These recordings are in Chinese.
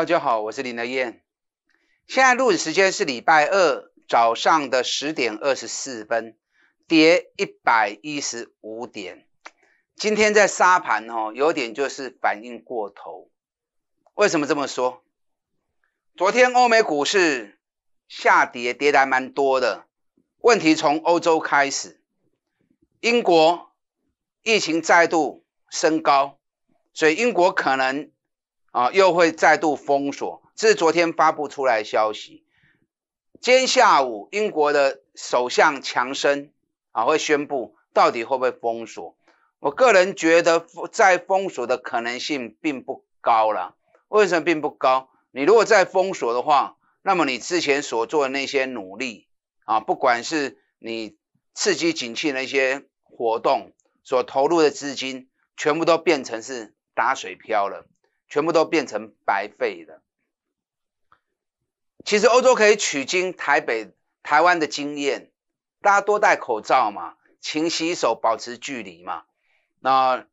大家好，我是林德燕。现在录影时间是礼拜二早上的十点二十四分，跌一百一十五点。今天在沙盘哦，有点就是反应过头。为什么这么说？昨天欧美股市下跌，跌得蛮多的。问题从欧洲开始，英国疫情再度升高，所以英国可能。啊，又会再度封锁，这是昨天发布出来消息。今天下午，英国的首相强生啊会宣布到底会不会封锁。我个人觉得再封锁的可能性并不高了。为什么并不高？你如果再封锁的话，那么你之前所做的那些努力啊，不管是你刺激景气的那些活动所投入的资金，全部都变成是打水漂了。全部都变成白费了。其实欧洲可以取经台北、台湾的经验，大家多戴口罩嘛，勤洗手，保持距离嘛。那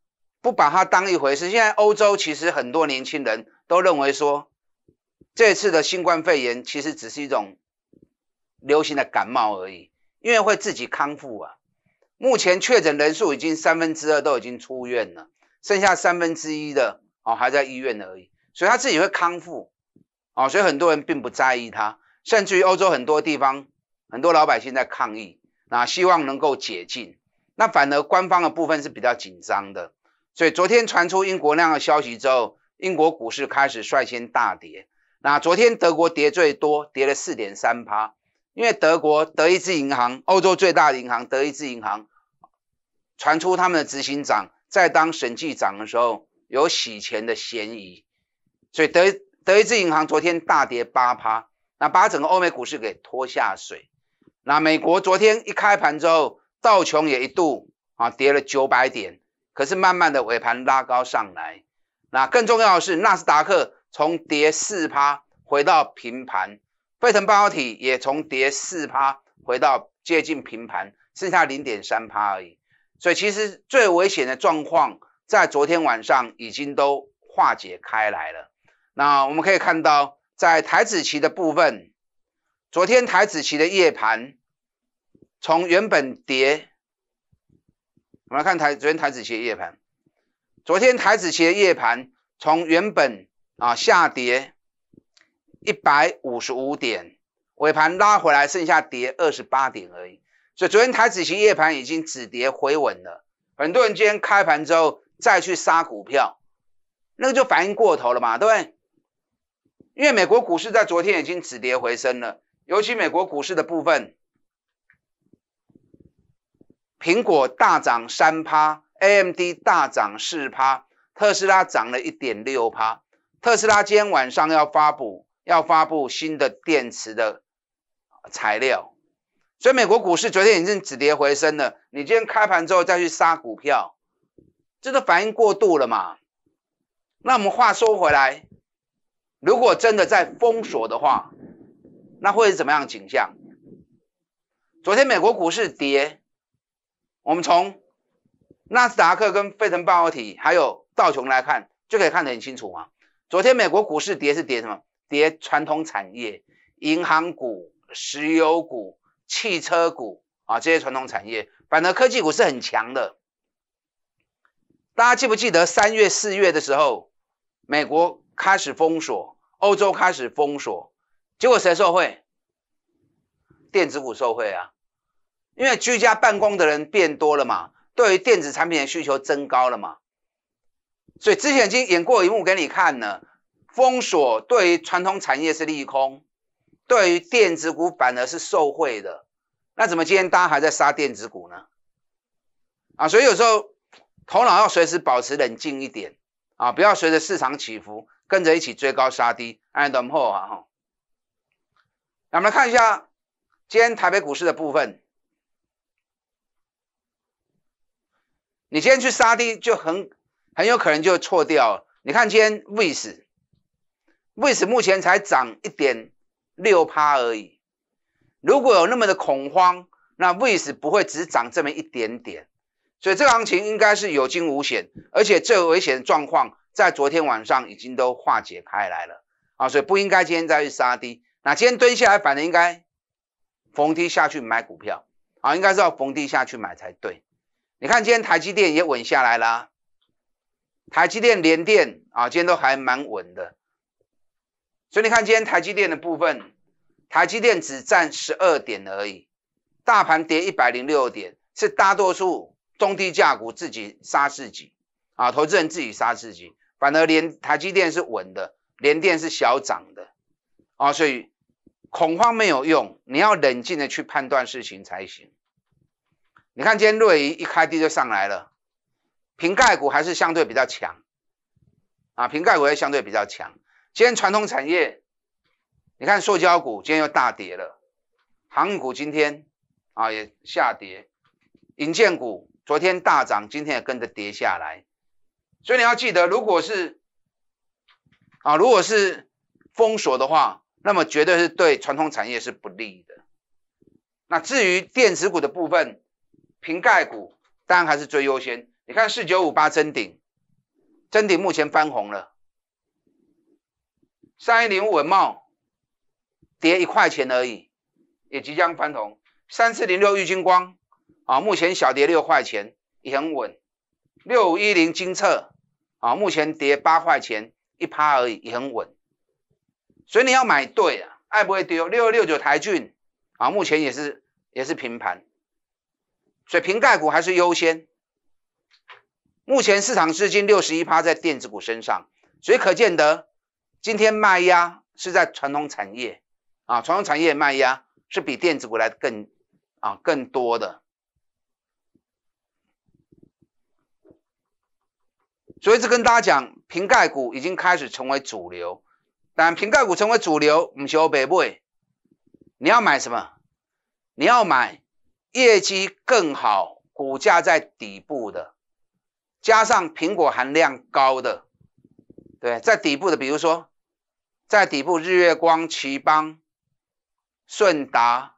不把它当一回事。现在欧洲其实很多年轻人都认为说，这次的新冠肺炎其实只是一种流行的感冒而已，因为会自己康复啊。目前确诊人数已经三分之二都已经出院了，剩下三分之一的。哦，还在医院而已，所以他自己会康复，哦，所以很多人并不在意他，甚至于欧洲很多地方很多老百姓在抗议，那希望能够解禁，那反而官方的部分是比较紧张的，所以昨天传出英国那的消息之后，英国股市开始率先大跌，那昨天德国跌最多，跌了四点三趴，因为德国德意志银行，欧洲最大的银行德意志银行，传出他们的执行长在当审计长的时候。有洗钱的嫌疑，所以德德意志银行昨天大跌八趴，那把整个欧美股市给拖下水。那美国昨天一开盘之后，道琼也一度啊跌了九百点，可是慢慢的尾盘拉高上来。那更重要的是，纳斯达克从跌四趴回到平盘，费城半导体也从跌四趴回到接近平盘，剩下零点三趴而已。所以其实最危险的状况。在昨天晚上已经都化解开来了。那我们可以看到，在台子期的部分，昨天台子期的夜盘从原本跌，我们来看台昨天台子期的夜盘，昨天台子期的夜盘从原本啊下跌一百五十五点，尾盘拉回来，剩下跌二十八点而已。所以昨天台子期夜盘已经止跌回稳了。很多人今天开盘之后，再去杀股票，那个就反应过头了嘛，对不对？因为美国股市在昨天已经止跌回升了，尤其美国股市的部分，苹果大涨三趴，AMD 大涨四趴，特斯拉涨了一点六趴，特斯拉今天晚上要发布要发布新的电池的材料，所以美国股市昨天已经止跌回升了，你今天开盘之后再去杀股票。这个反应过度了嘛？那我们话说回来，如果真的在封锁的话，那会是怎么样景象？昨天美国股市跌，我们从纳斯达克跟费城半导体还有道琼来看，就可以看得很清楚嘛。昨天美国股市跌是跌什么？跌传统产业、银行股、石油股、汽车股啊这些传统产业，反而科技股是很强的。大家记不记得三月、四月的时候，美国开始封锁，欧洲开始封锁，结果谁受惠？电子股受惠啊，因为居家办公的人变多了嘛，对于电子产品的需求增高了嘛，所以之前已经演过一幕给你看呢。封锁对于传统产业是利空，对于电子股反而是受惠的。那怎么今天大家还在杀电子股呢？啊，所以有时候。头脑要随时保持冷静一点啊，不要随着市场起伏跟着一起追高杀低。a f t e t h a 哈，那我们来看一下今天台北股市的部分。你今天去杀低就很很有可能就错掉了。你看今天卫视，卫视目前才涨一点六趴而已。如果有那么的恐慌，那卫视不会只涨这么一点点。所以这个行情应该是有惊无险，而且最危险的状况在昨天晚上已经都化解开来了啊，所以不应该今天再去杀低。那今天蹲下来，反正应该逢低下去买股票啊，应该是要逢低下去买才对。你看今天台积电也稳下来了，台积电、联电啊，今天都还蛮稳的。所以你看今天台积电的部分，台积电只占十二点而已，大盘跌一百零六点，是大多数。中低价股自己杀自己啊，投资人自己杀自己，反而连台积电是稳的，连电是小涨的啊，所以恐慌没有用，你要冷静的去判断事情才行。你看今天瑞仪一开低就上来了，瓶盖股还是相对比较强啊，瓶盖股也相对比较强。今天传统产业，你看塑胶股今天又大跌了，航股今天啊也下跌，银建股。昨天大涨，今天也跟着跌下来，所以你要记得，如果是啊，如果是封锁的话，那么绝对是对传统产业是不利的。那至于电子股的部分，瓶盖股当然还是最优先。你看四九五八增顶，增顶目前翻红了，三一零五文茂跌一块钱而已，也即将翻红，三四零六玉晶光。啊，目前小跌六块钱也很稳，六五一零金策啊，目前跌八块钱一趴而已也很稳，所以你要买对啊，爱不会丢。六六九台骏啊，目前也是也是平盘，所以平盖股还是优先。目前市场资金六十一趴在电子股身上，所以可见得今天卖压是在传统产业啊，传统产业卖压是比电子股来更啊更多的。所以，这跟大家讲，瓶盖股已经开始成为主流。但瓶盖股成为主流，唔少买卖。你要买什么？你要买业绩更好、股价在底部的，加上苹果含量高的，对，在底部的，比如说，在底部日月光、奇邦、顺达，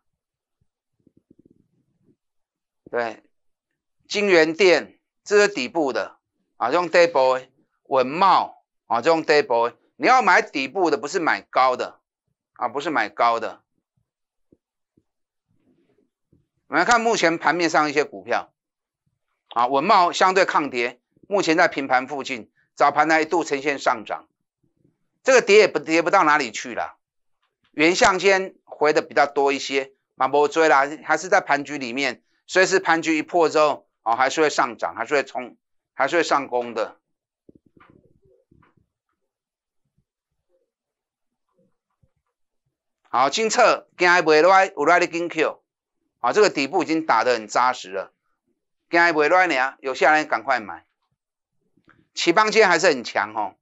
对，金源店，这是底部的。啊，这种 day boy 文茂啊，这种 day boy，你要买底部的，不是买高的啊，不是买高的。我们来看目前盘面上一些股票啊，文茂相对抗跌，目前在平盘附近，早盘呢一度呈现上涨，这个跌也不跌不到哪里去了，原相间回的比较多一些，满布追啦，还是在盘局里面，随时盘局一破之后啊，还是会上涨，还是会冲。还是会上攻的。好，今测今日未落，有来你金 Q。啊，这个底部已经打得很扎实了。今日未落呢，有下来赶快买。起棒线还是很强哦。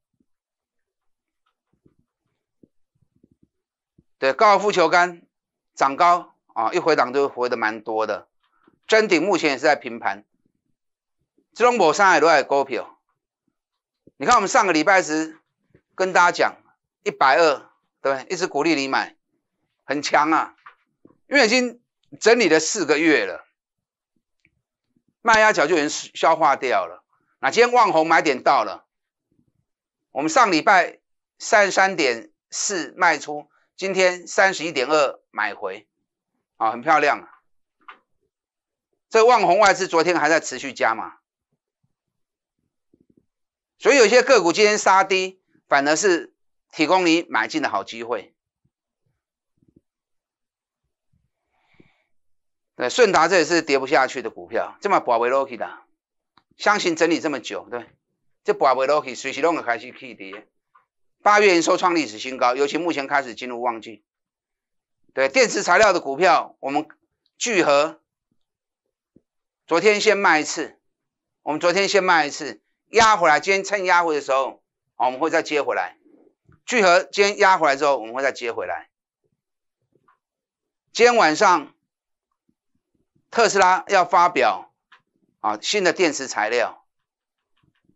对，高尔夫球杆长高啊，一回档就回的蛮多的。真顶目前也是在平盘。中博上海都海股票，你看我们上个礼拜时跟大家讲一百二，对，一直鼓励你买，很强啊，因为已经整理了四个月了，卖压脚就已经消化掉了。那今天旺红买点到了，我们上礼拜三十三点四卖出，今天三十一点二买回，啊，很漂亮啊。这个万外资昨天还在持续加码。所以有些个股今天杀低，反而是提供你买进的好机会。对，顺达这也是跌不下去的股票，这么不维落去的，相信整理这么久，对，这不维落去，随时都也开始以跌。八月营收创历史新高，尤其目前开始进入旺季。对，电池材料的股票，我们聚合，昨天先卖一次，我们昨天先卖一次。压回来，今天趁压回的时候，我们会再接回来。聚合今天压回来之后，我们会再接回来。今天晚上，特斯拉要发表啊新的电池材料，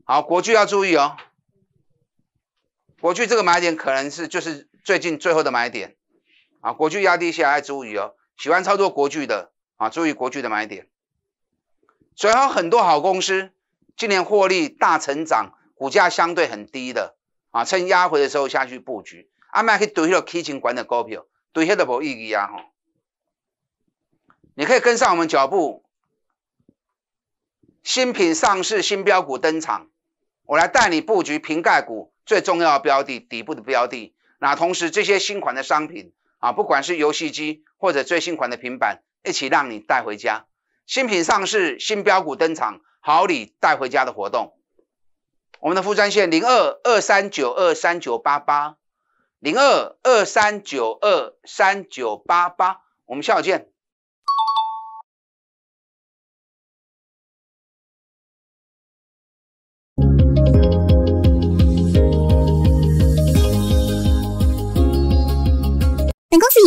好，国巨要注意哦。国巨这个买点可能是就是最近最后的买点，啊，国巨压低下来注意哦。喜欢操作国巨的啊，注意国巨的买点。所以还有很多好公司。今年获利大成长，股价相对很低的啊，趁压回的时候下去布局，阿麦可以对一下 K 线管的股票，对一下有无意义啊？吼，你可以跟上我们脚步，新品上市新标股登场，我来带你布局瓶盖股最重要的标的底部的标的，那同时这些新款的商品啊，不管是游戏机或者最新款的平板，一起让你带回家。新品上市新标股登场。好礼带回家的活动，我们的副专线零二二三九二三九八八零二二三九二三九八八，我们下午见。